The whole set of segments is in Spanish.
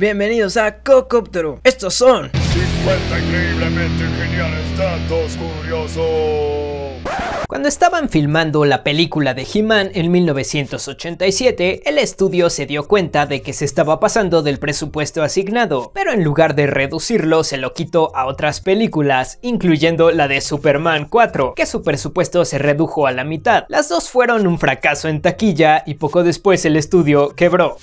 Bienvenidos a Cocóptero. Estos son 50 increíblemente geniales datos curiosos. Cuando estaban filmando la película de He-Man en 1987, el estudio se dio cuenta de que se estaba pasando del presupuesto asignado, pero en lugar de reducirlo se lo quitó a otras películas, incluyendo la de Superman 4, que su presupuesto se redujo a la mitad. Las dos fueron un fracaso en taquilla y poco después el estudio quebró.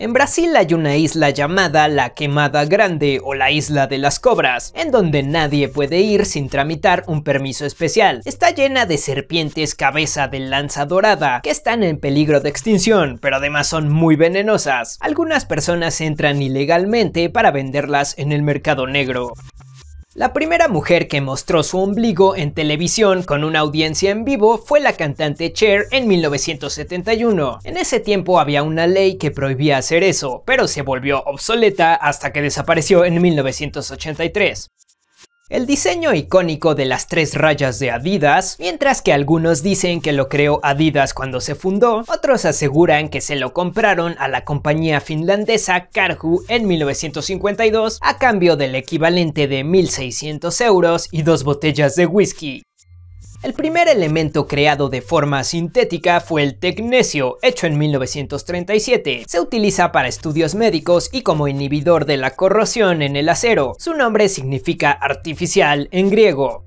En Brasil hay una isla llamada la Quemada Grande o la Isla de las Cobras, en donde nadie puede ir sin tramitar un permiso especial. Está llena de serpientes cabeza de lanza dorada, que están en peligro de extinción, pero además son muy venenosas. Algunas personas entran ilegalmente para venderlas en el mercado negro. La primera mujer que mostró su ombligo en televisión con una audiencia en vivo fue la cantante Cher en 1971. En ese tiempo había una ley que prohibía hacer eso, pero se volvió obsoleta hasta que desapareció en 1983. El diseño icónico de las tres rayas de Adidas, mientras que algunos dicen que lo creó Adidas cuando se fundó, otros aseguran que se lo compraron a la compañía finlandesa Carhu en 1952 a cambio del equivalente de 1.600 euros y dos botellas de whisky. El primer elemento creado de forma sintética fue el tecnesio, hecho en 1937. Se utiliza para estudios médicos y como inhibidor de la corrosión en el acero. Su nombre significa artificial en griego.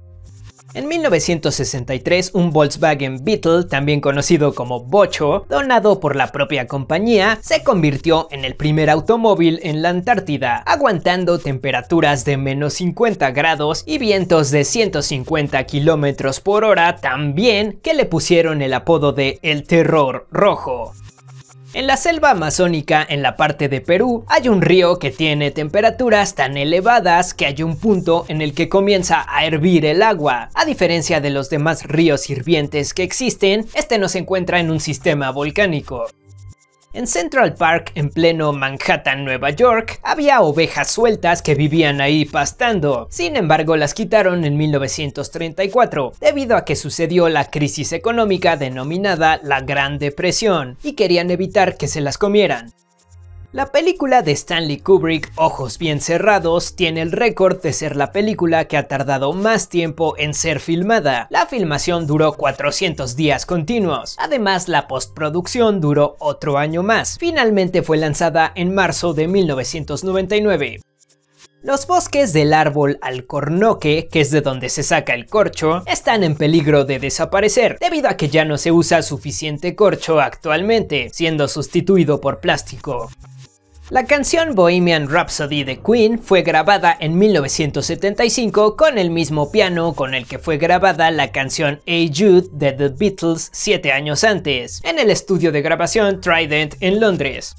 En 1963, un Volkswagen Beetle, también conocido como Bocho, donado por la propia compañía, se convirtió en el primer automóvil en la Antártida, aguantando temperaturas de menos 50 grados y vientos de 150 kilómetros por hora también, que le pusieron el apodo de El Terror Rojo. En la selva amazónica, en la parte de Perú, hay un río que tiene temperaturas tan elevadas que hay un punto en el que comienza a hervir el agua. A diferencia de los demás ríos hirvientes que existen, este no se encuentra en un sistema volcánico. En Central Park, en pleno Manhattan, Nueva York, había ovejas sueltas que vivían ahí pastando. Sin embargo, las quitaron en 1934, debido a que sucedió la crisis económica denominada la Gran Depresión, y querían evitar que se las comieran. La película de Stanley Kubrick, Ojos bien cerrados, tiene el récord de ser la película que ha tardado más tiempo en ser filmada. La filmación duró 400 días continuos. Además, la postproducción duró otro año más. Finalmente fue lanzada en marzo de 1999. Los bosques del árbol alcornoque, que es de donde se saca el corcho, están en peligro de desaparecer, debido a que ya no se usa suficiente corcho actualmente, siendo sustituido por plástico. La canción Bohemian Rhapsody de Queen fue grabada en 1975 con el mismo piano con el que fue grabada la canción A Jude de The Beatles siete años antes, en el estudio de grabación Trident en Londres.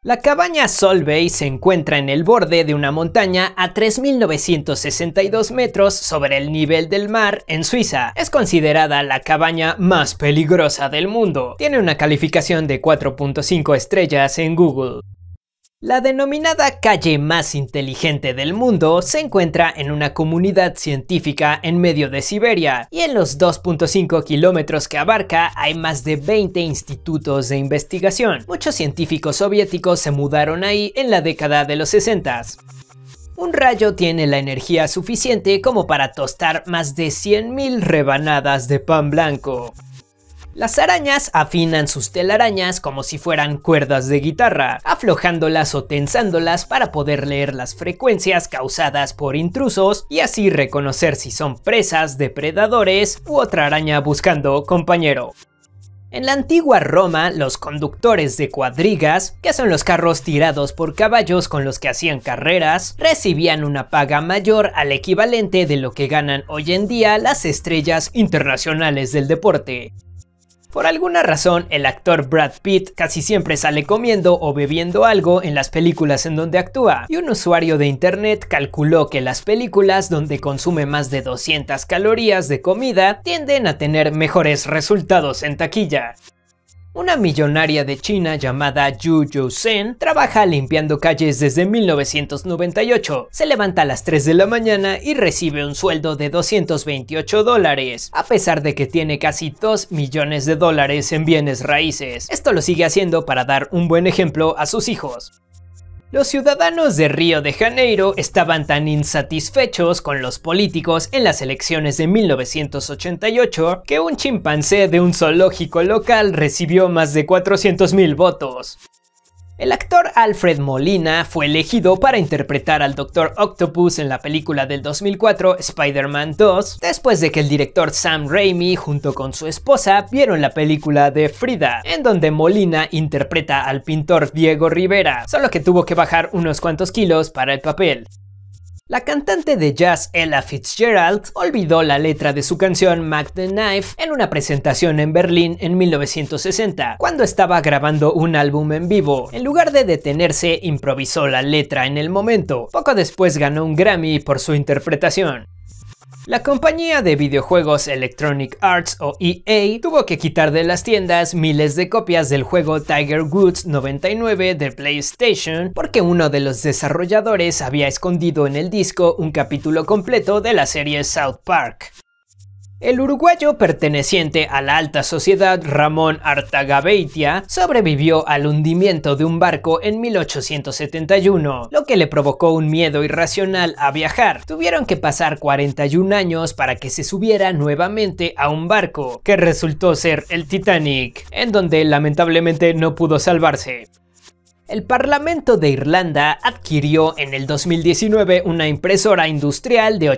La cabaña Solvay se encuentra en el borde de una montaña a 3.962 metros sobre el nivel del mar en Suiza. Es considerada la cabaña más peligrosa del mundo. Tiene una calificación de 4.5 estrellas en Google. La denominada calle más inteligente del mundo se encuentra en una comunidad científica en medio de Siberia y en los 2.5 kilómetros que abarca hay más de 20 institutos de investigación. Muchos científicos soviéticos se mudaron ahí en la década de los 60. Un rayo tiene la energía suficiente como para tostar más de 100.000 rebanadas de pan blanco. Las arañas afinan sus telarañas como si fueran cuerdas de guitarra, aflojándolas o tensándolas para poder leer las frecuencias causadas por intrusos y así reconocer si son presas, depredadores u otra araña buscando compañero. En la antigua Roma, los conductores de cuadrigas, que son los carros tirados por caballos con los que hacían carreras, recibían una paga mayor al equivalente de lo que ganan hoy en día las estrellas internacionales del deporte. Por alguna razón, el actor Brad Pitt casi siempre sale comiendo o bebiendo algo en las películas en donde actúa, y un usuario de internet calculó que las películas donde consume más de 200 calorías de comida tienden a tener mejores resultados en taquilla. Una millonaria de China llamada Yu Sen trabaja limpiando calles desde 1998. Se levanta a las 3 de la mañana y recibe un sueldo de 228 dólares, a pesar de que tiene casi 2 millones de dólares en bienes raíces. Esto lo sigue haciendo para dar un buen ejemplo a sus hijos. Los ciudadanos de Río de Janeiro estaban tan insatisfechos con los políticos en las elecciones de 1988 que un chimpancé de un zoológico local recibió más de 400.000 votos. El actor Alfred Molina fue elegido para interpretar al Doctor Octopus en la película del 2004 Spider-Man 2, después de que el director Sam Raimi junto con su esposa vieron la película de Frida, en donde Molina interpreta al pintor Diego Rivera, solo que tuvo que bajar unos cuantos kilos para el papel. La cantante de jazz Ella Fitzgerald olvidó la letra de su canción Mac the Knife en una presentación en Berlín en 1960, cuando estaba grabando un álbum en vivo. En lugar de detenerse, improvisó la letra en el momento. Poco después ganó un Grammy por su interpretación. La compañía de videojuegos Electronic Arts o EA tuvo que quitar de las tiendas miles de copias del juego Tiger Woods 99 de PlayStation porque uno de los desarrolladores había escondido en el disco un capítulo completo de la serie South Park. El uruguayo perteneciente a la alta sociedad Ramón Artagaveitia sobrevivió al hundimiento de un barco en 1871, lo que le provocó un miedo irracional a viajar. Tuvieron que pasar 41 años para que se subiera nuevamente a un barco, que resultó ser el Titanic, en donde lamentablemente no pudo salvarse. El Parlamento de Irlanda adquirió en el 2019 una impresora industrial de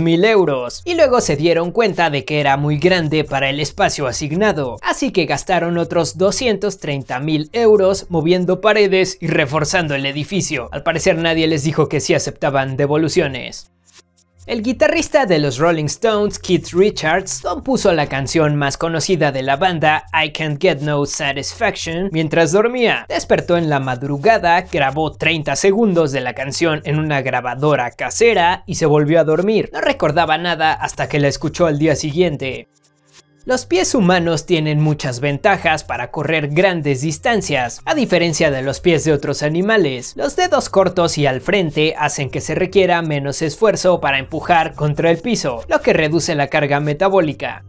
mil euros y luego se dieron cuenta de que era muy grande para el espacio asignado, así que gastaron otros mil euros moviendo paredes y reforzando el edificio. Al parecer nadie les dijo que sí aceptaban devoluciones. El guitarrista de los Rolling Stones, Keith Richards, compuso la canción más conocida de la banda, I Can't Get No Satisfaction, mientras dormía. Despertó en la madrugada, grabó 30 segundos de la canción en una grabadora casera y se volvió a dormir. No recordaba nada hasta que la escuchó al día siguiente. Los pies humanos tienen muchas ventajas para correr grandes distancias, a diferencia de los pies de otros animales. Los dedos cortos y al frente hacen que se requiera menos esfuerzo para empujar contra el piso, lo que reduce la carga metabólica.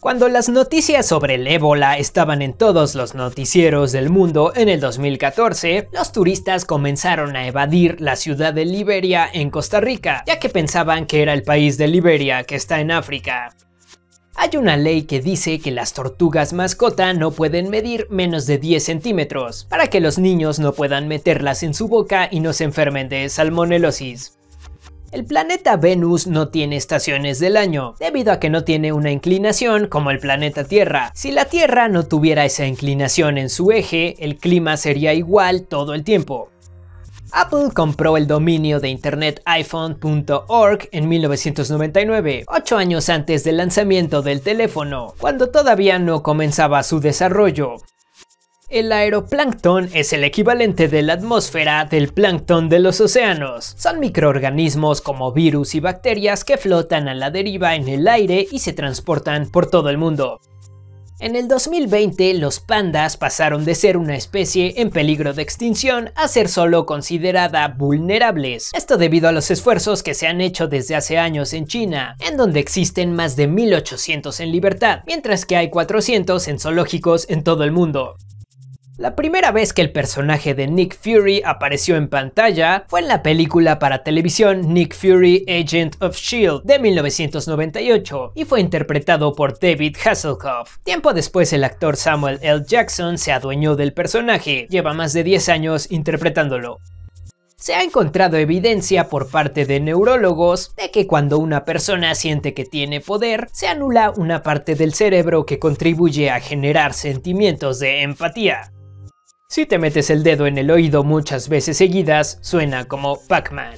Cuando las noticias sobre el ébola estaban en todos los noticieros del mundo en el 2014, los turistas comenzaron a evadir la ciudad de Liberia en Costa Rica, ya que pensaban que era el país de Liberia que está en África. Hay una ley que dice que las tortugas mascota no pueden medir menos de 10 centímetros, para que los niños no puedan meterlas en su boca y no se enfermen de salmonelosis. El planeta Venus no tiene estaciones del año, debido a que no tiene una inclinación como el planeta Tierra. Si la Tierra no tuviera esa inclinación en su eje, el clima sería igual todo el tiempo. Apple compró el dominio de internet iPhone.org en 1999, ocho años antes del lanzamiento del teléfono, cuando todavía no comenzaba su desarrollo. El aeroplancton es el equivalente de la atmósfera del plancton de los océanos. Son microorganismos como virus y bacterias que flotan a la deriva en el aire y se transportan por todo el mundo. En el 2020, los pandas pasaron de ser una especie en peligro de extinción a ser solo considerada vulnerables. Esto debido a los esfuerzos que se han hecho desde hace años en China, en donde existen más de 1800 en libertad, mientras que hay 400 en zoológicos en todo el mundo. La primera vez que el personaje de Nick Fury apareció en pantalla fue en la película para televisión Nick Fury Agent of Shield de 1998 y fue interpretado por David Hasselhoff. Tiempo después el actor Samuel L. Jackson se adueñó del personaje, lleva más de 10 años interpretándolo. Se ha encontrado evidencia por parte de neurólogos de que cuando una persona siente que tiene poder, se anula una parte del cerebro que contribuye a generar sentimientos de empatía. Si te metes el dedo en el oído muchas veces seguidas, suena como Pac-Man.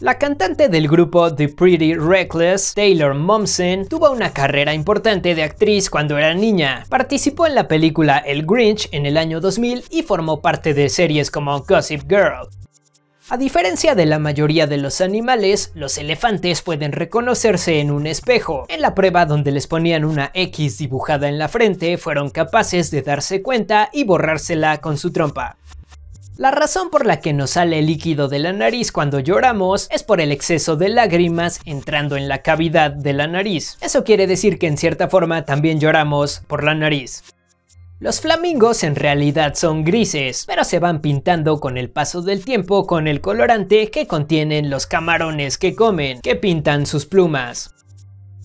La cantante del grupo The Pretty Reckless, Taylor Momsen, tuvo una carrera importante de actriz cuando era niña. Participó en la película El Grinch en el año 2000 y formó parte de series como Gossip Girl. A diferencia de la mayoría de los animales, los elefantes pueden reconocerse en un espejo. En la prueba donde les ponían una X dibujada en la frente, fueron capaces de darse cuenta y borrársela con su trompa. La razón por la que nos sale líquido de la nariz cuando lloramos es por el exceso de lágrimas entrando en la cavidad de la nariz. Eso quiere decir que en cierta forma también lloramos por la nariz. Los flamingos en realidad son grises, pero se van pintando con el paso del tiempo con el colorante que contienen los camarones que comen, que pintan sus plumas.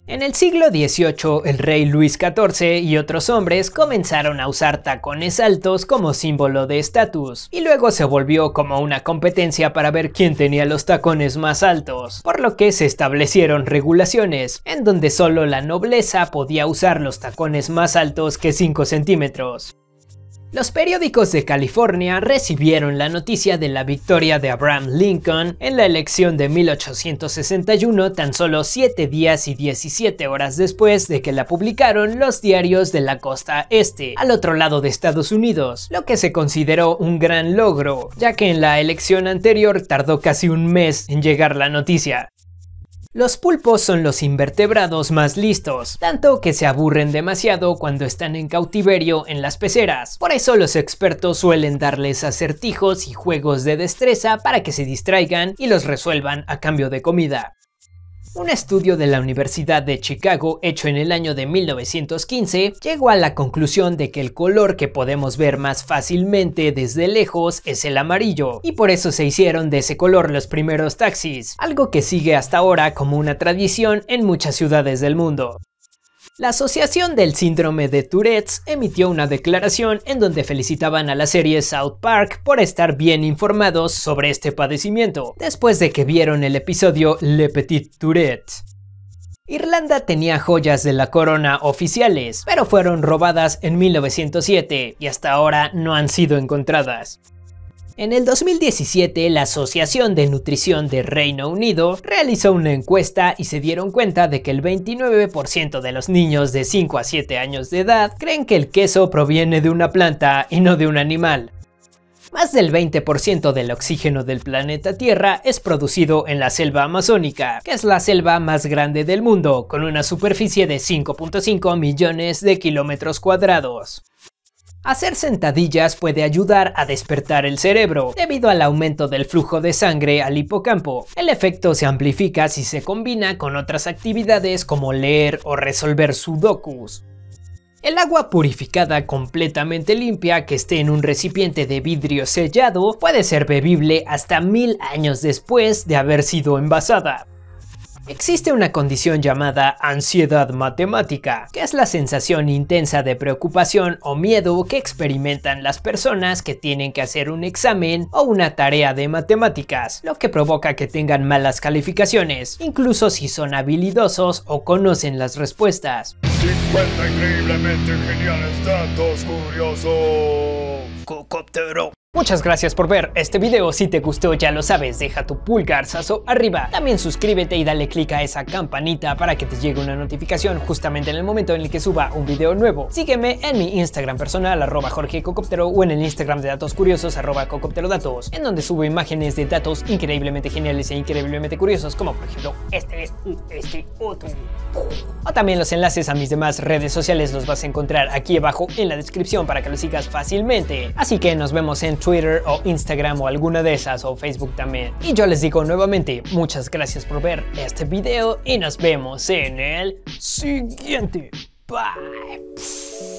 En el siglo XVIII, el rey Luis XIV y otros hombres comenzaron a usar tacones altos como símbolo de estatus, y luego se volvió como una competencia para ver quién tenía los tacones más altos, por lo que se establecieron regulaciones, en donde solo la nobleza podía usar los tacones más altos que 5 centímetros. Los periódicos de California recibieron la noticia de la victoria de Abraham Lincoln en la elección de 1861 tan solo 7 días y 17 horas después de que la publicaron los diarios de la costa este, al otro lado de Estados Unidos, lo que se consideró un gran logro, ya que en la elección anterior tardó casi un mes en llegar la noticia. Los pulpos son los invertebrados más listos, tanto que se aburren demasiado cuando están en cautiverio en las peceras. Por eso los expertos suelen darles acertijos y juegos de destreza para que se distraigan y los resuelvan a cambio de comida. Un estudio de la Universidad de Chicago hecho en el año de 1915 llegó a la conclusión de que el color que podemos ver más fácilmente desde lejos es el amarillo, y por eso se hicieron de ese color los primeros taxis, algo que sigue hasta ahora como una tradición en muchas ciudades del mundo. La Asociación del Síndrome de Tourette emitió una declaración en donde felicitaban a la serie South Park por estar bien informados sobre este padecimiento, después de que vieron el episodio Le Petit Tourette. Irlanda tenía joyas de la corona oficiales, pero fueron robadas en 1907 y hasta ahora no han sido encontradas. En el 2017, la Asociación de Nutrición de Reino Unido realizó una encuesta y se dieron cuenta de que el 29% de los niños de 5 a 7 años de edad creen que el queso proviene de una planta y no de un animal. Más del 20% del oxígeno del planeta Tierra es producido en la selva amazónica, que es la selva más grande del mundo, con una superficie de 5.5 millones de kilómetros cuadrados. Hacer sentadillas puede ayudar a despertar el cerebro, debido al aumento del flujo de sangre al hipocampo. El efecto se amplifica si se combina con otras actividades como leer o resolver sudokus. El agua purificada completamente limpia que esté en un recipiente de vidrio sellado puede ser bebible hasta mil años después de haber sido envasada. Existe una condición llamada ansiedad matemática, que es la sensación intensa de preocupación o miedo que experimentan las personas que tienen que hacer un examen o una tarea de matemáticas, lo que provoca que tengan malas calificaciones, incluso si son habilidosos o conocen las respuestas. 50 increíblemente geniales datos curiosos. Cocoptero. Muchas gracias por ver este video, si te gustó ya lo sabes, deja tu pulgarzazo arriba. También suscríbete y dale click a esa campanita para que te llegue una notificación justamente en el momento en el que suba un video nuevo. Sígueme en mi Instagram personal, arroba jorgecocoptero, o en el Instagram de Datos Curiosos, arroba Cocopterodatos, en donde subo imágenes de datos increíblemente geniales e increíblemente curiosos, como por ejemplo este es este otro. O también los enlaces a mis demás redes sociales los vas a encontrar aquí abajo en la descripción para que lo sigas fácilmente. Así que nos vemos en Twitter o Instagram o alguna de esas o Facebook también. Y yo les digo nuevamente, muchas gracias por ver este video y nos vemos en el siguiente. Bye.